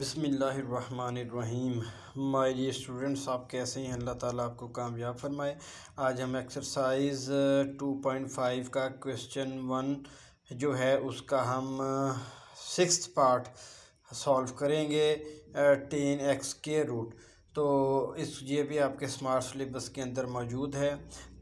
बसमीम माई D students आप कैसे हैं अल्लाह ताला आपको कामयाब फरमाए आज हम एक्सरसाइज 2.5 uh, का क्वेश्चन वन जो है उसका हम सिक्स पार्ट सॉल्व करेंगे टेन uh, एक्स के रूट तो इस ये भी आपके स्मार्ट सलेबस के अंदर मौजूद है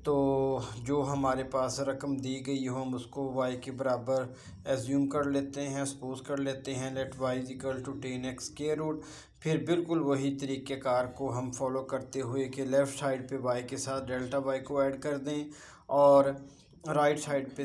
तो जो हमारे पास रकम दी गई हो हम उसको y के बराबर एज्यूम कर लेते हैं सपोज कर लेते हैं let y equal to tan x के रूट फिर बिल्कुल वही तरीक़ेकार को हम फॉलो करते हुए कि लेफ़्ट साइड पे y के साथ डेल्टा y को ऐड कर दें और राइट साइड पे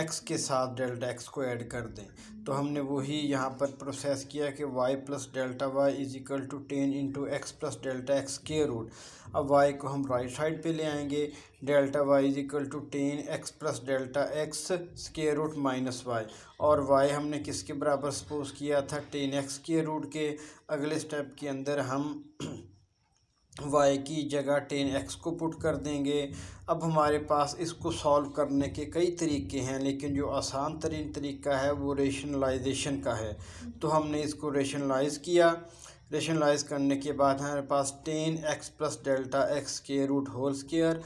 एक्स के साथ डेल्टा एक्स को ऐड कर दें तो हमने वही यहाँ पर प्रोसेस किया कि y plus delta y is equal to tan into x plus delta x के रूट अब वाई को हम राइट साइड पे ले आएंगे delta y is equal to tan x plus delta x के रूट माइनस वाई और वाई हमने किसके बराबर सपोज किया था टेन एक्स के रूट के अगले स्टेप के अंदर हम वाई की जगह टेन एक्स को पुट कर देंगे अब हमारे पास इसको सॉल्व करने के कई तरीके हैं लेकिन जो आसान तरीन तरीका है वो रेशनलाइजेशन का है तो हमने इसको रेशनलाइज किया रेशनलाइज करने के बाद हमारे पास tan x plus delta x के root whole square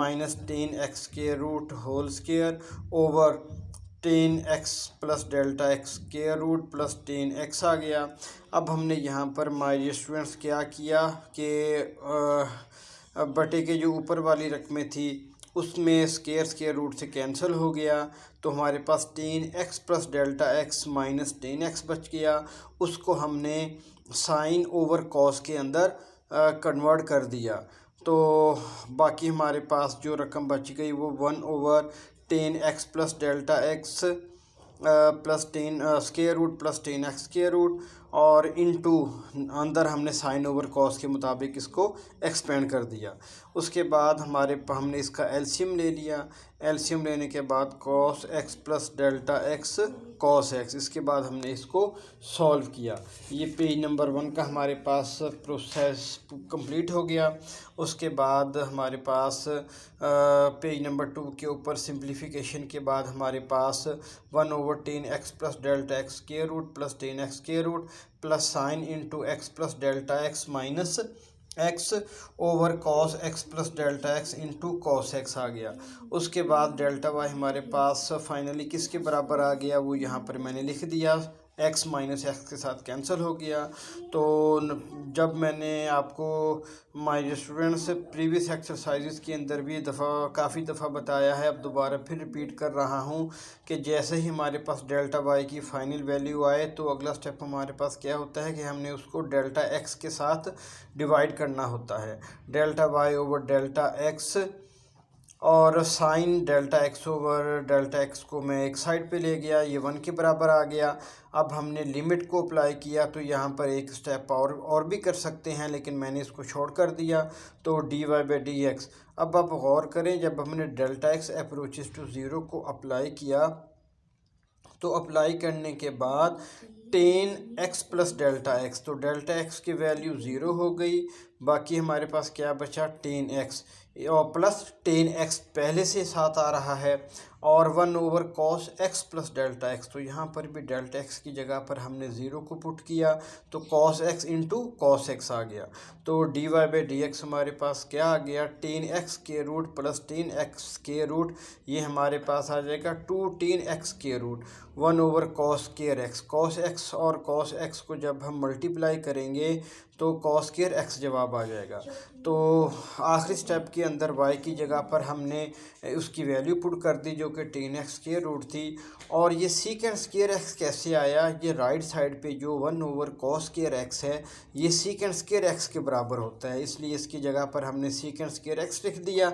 minus tan x के root whole square over tan x plus delta x square root plus tan x आ गया अब हमने यहाँ पर माई स्टूडेंट्स क्या किया कि बटे के जो ऊपर वाली रकमें थी उसमें स्केयर स्केयर रूट से कैंसिल हो गया तो हमारे पास tan x plus delta x minus tan x बच गया उसको हमने साइन ओवर कॉस के अंदर कन्वर्ट कर दिया तो बाकी हमारे पास जो रकम बच गई वो one over tan x plus delta x plus tan square root plus tan x square root और इन टू अंदर हमने साइन ओवर कॉस के मुताबिक इसको एक्सपेंड कर दिया उसके बाद हमारे हमने इसका एलसीएम ले लिया एलसीएम लेने के बाद cos x plus delta x cos x इसके बाद हमने इसको सॉल्व किया ये पेज नंबर वन का हमारे पास प्रोसेस कंप्लीट हो गया उसके बाद हमारे पास पेज नंबर टू के ऊपर सिंप्लीफिकेशन के बाद हमारे पास one over tan x plus delta x के रूट प्लस टेन एक्स के root plus sine into x plus delta x minus x over cos x plus delta x into cos x आ गया उसके बाद डेल्टा वाई हमारे पास finally किसके बराबर आ गया वो यहाँ पर मैंने लिख दिया एक्स माइनस एक्स के साथ कैंसिल हो गया तो जब मैंने आपको माई स्टूडेंट्स प्रीवियस एक्सरसाइज के अंदर भी दफ़ा काफ़ी दफ़ा बताया है अब दोबारा फिर रिपीट कर रहा हूँ कि जैसे ही हमारे पास डेल्टा वाई की फ़ाइनल वैल्यू आए तो अगला स्टेप हमारे पास क्या होता है कि हमने उसको डेल्टा एक्स के साथ डिवाइड करना होता है delta y over delta x और sine delta x over delta x को मैं एक साइड पे ले गया ये वन के बराबर आ गया अब हमने लिमिट को अप्लाई किया तो यहाँ पर एक स्टेप और और भी कर सकते हैं लेकिन मैंने इसको छोड़ कर दिया तो d y by d x अब आप गौर करें जब हमने delta x approaches to zero को अप्लाई किया तो अप्लाई करने के बाद tan x plus delta x तो डेल्टा एक्स की वैल्यू ज़ीरो हो गई बाकी हमारे पास क्या बचा टेन एक्स और प्लस टेन एक्स पहले से साथ आ रहा है और one over cos x plus delta x तो यहाँ पर भी डेल्टा एक्स की जगह पर हमने ज़ीरो को पुट किया तो cos x into cos x आ गया तो d y by d x हमारे पास क्या आ गया टेन एक्स के रूट प्लस टेन एक्स के रूट ये हमारे पास आ जाएगा टू टेन एक्स के root one over cos square x cos x x और कॉस एक्स को जब हम मल्टीप्लाई करेंगे तो कॉस केयर एक्स जवाब आ जाएगा तो आखिरी स्टेप के अंदर वाई की जगह पर हमने उसकी वैल्यू पुट कर दी जो कि टेन एक्स केयर रूट थी और ये सीकेंस केयर एक्स कैसे आया ये राइट साइड पे जो one over cos square x है ये सीकेंड केयर एक्स के बराबर होता है इसलिए इसकी जगह पर हमने सीकेंड केयर एक्स लिख दिया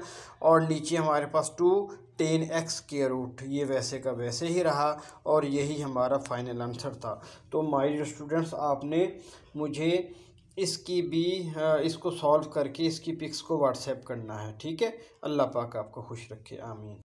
और नीचे हमारे पास टू टेन एक्स के रूट ये वैसे का वैसे ही रहा और यही हमारा फाइनल आंसर था तो माय स्टूडेंट्स आपने मुझे इसकी भी इसको सॉल्व करके इसकी पिक्स को व्हाट्सएप करना है ठीक है अल्लाह पाक आपको खुश रखे आमीन